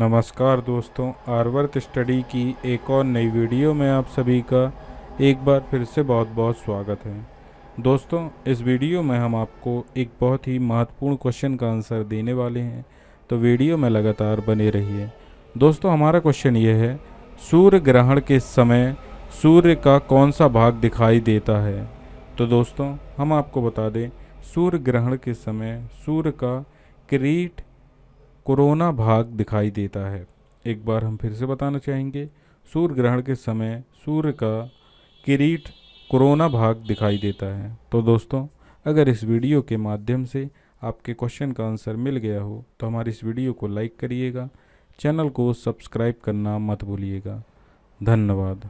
नमस्कार दोस्तों आर्वर्थ स्टडी की एक और नई वीडियो में आप सभी का एक बार फिर से बहुत बहुत स्वागत है दोस्तों इस वीडियो में हम आपको एक बहुत ही महत्वपूर्ण क्वेश्चन का आंसर देने वाले हैं तो वीडियो में लगातार बने रहिए दोस्तों हमारा क्वेश्चन ये है सूर्य ग्रहण के समय सूर्य का कौन सा भाग दिखाई देता है तो दोस्तों हम आपको बता दें सूर्य ग्रहण के समय सूर्य का क्रीट कोरोना भाग दिखाई देता है एक बार हम फिर से बताना चाहेंगे सूर्य ग्रहण के समय सूर्य का किरीट कोरोना भाग दिखाई देता है तो दोस्तों अगर इस वीडियो के माध्यम से आपके क्वेश्चन का आंसर मिल गया हो तो हमारी इस वीडियो को लाइक करिएगा चैनल को सब्सक्राइब करना मत भूलिएगा धन्यवाद